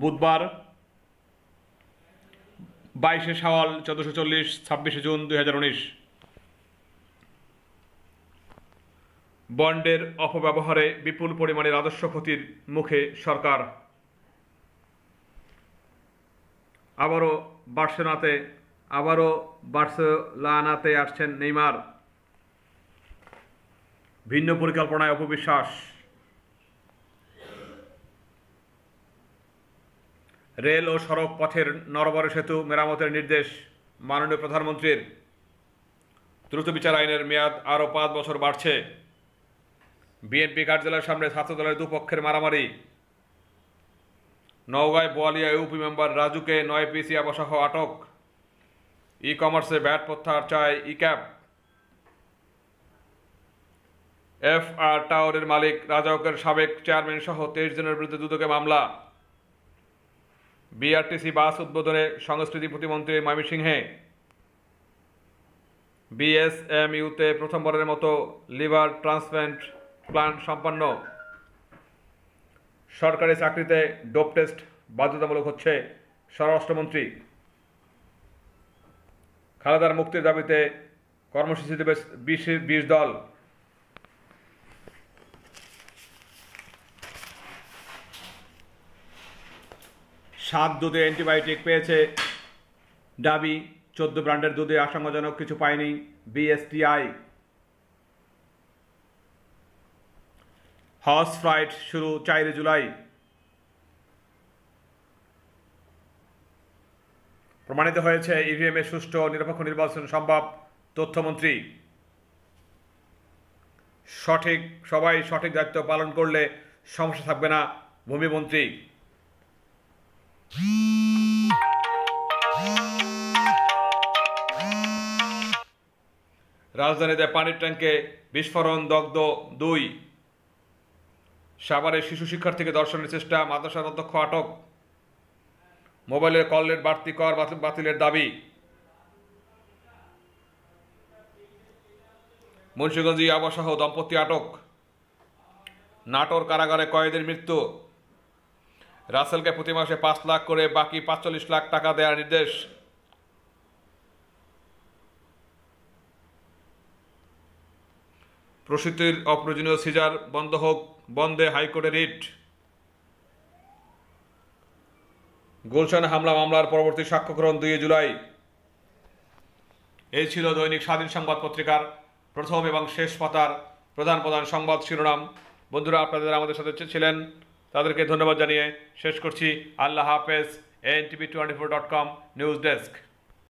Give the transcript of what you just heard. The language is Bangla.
বুধবার বাইশে সাওয়াল চোদ্দোশো চল্লিশ ছাব্বিশে জুন দুই হাজার উনিশ বন্ডের অপব্যবহারে বিপুল পরিমাণে রাজস্ব ক্ষতির মুখে সরকার আবারও বার্সেনাতে আবারও বার্সেলানাতে আসছেন নেইমার ভিন্ন পরিকল্পনায় অপবিশ্বাস রেল ও সড়ক পথের নরবরে সেতু মেরামতের নির্দেশ মাননীয় প্রধানমন্ত্রীর দ্রুত বিচার আইনের মেয়াদ আরও পাঁচ বছর বাড়ছে বিএনপি কার্যালয়ের সামনে ছাত্রদলের দুপক্ষের মারামারি নওগাঁয় বোয়ালিয়া ইউপি মেম্বার রাজুকে নয় পিসি আবাসহ আটক ই কমার্সে ব্যাট প্রত্যাহার চায় ই ক্যাব এফ আর টাওয়ারের মালিক রাজাউকের সাবেক চেয়ারম্যান সহ তেইশ জনের বিরুদ্ধে দুদকে মামলা বিআরটিসি বাস উদ্বোধনে সংস্কৃতি প্রতিমন্ত্রী মামি সিংহে বিএসএমইউতে প্রথমবারের মতো লিভার ট্রান্সপ্ল্যান্ট প্ল্যান্ট সম্পন্ন সরকারি চাকরিতে ডোপ টেস্ট বাধ্যতামূলক হচ্ছে স্বরাষ্ট্রমন্ত্রী খালেদার মুক্তির দাবিতে কর্মসূচিতে বিশ দল সাত দুধে অ্যান্টিবায়োটিক পেয়েছে ডাবি চোদ্দ ব্র্যান্ডের দুধে আশঙ্কাজনক কিছু পায়নি বিএসটিআই হর্স ফ্লাইট শুরু চার জুলাই প্রমাণিত হয়েছে এ সুষ্ঠু নিরপেক্ষ নির্বাচন সম্ভব তথ্যমন্ত্রী সঠিক সবাই সঠিক দায়িত্ব পালন করলে সমস্যা থাকবে না ভূমিমন্ত্রী রাজধানীতে পানির ট্যাঙ্কে বিস্ফোরণ দগ্ধ দুই সাভারে শিশু শিক্ষার্থীকে দর্শনের চেষ্টা মাদ্রাসার অধ্যক্ষ আটক মোবাইলের কলের বাড়তি কর বাতিলের দাবি মুন্সীগঞ্জ আবাসহ দম্পতি আটক নাটোর কারাগারে কয়েদের মৃত্যু রাসেলকে প্রতি মাসে পাঁচ লাখ করে বাকি পাঁচচল্লিশ লাখ টাকা দেওয়ার নির্দেশ প্রসূতির অপ্রয়োজনীয় সিজার বন্ধ হোক বন্ধে হাইকোর্টে রিট গুলশান হামলা মামলার পরবর্তী সাক্ষ্য গ্রহণ দুই জুলাই এই ছিল দৈনিক স্বাধীন সংবাদ পত্রিকার প্রথম এবং শেষ পাতার প্রধান প্রধান সংবাদ শিরোনাম বন্ধুরা আপনাদের আমাদের সাথে ছিলেন তাদেরকে ধন্যবাদ জানিয়ে শেষ করছি আল্লাহ হাফেজ N TV twenty four dot com news desk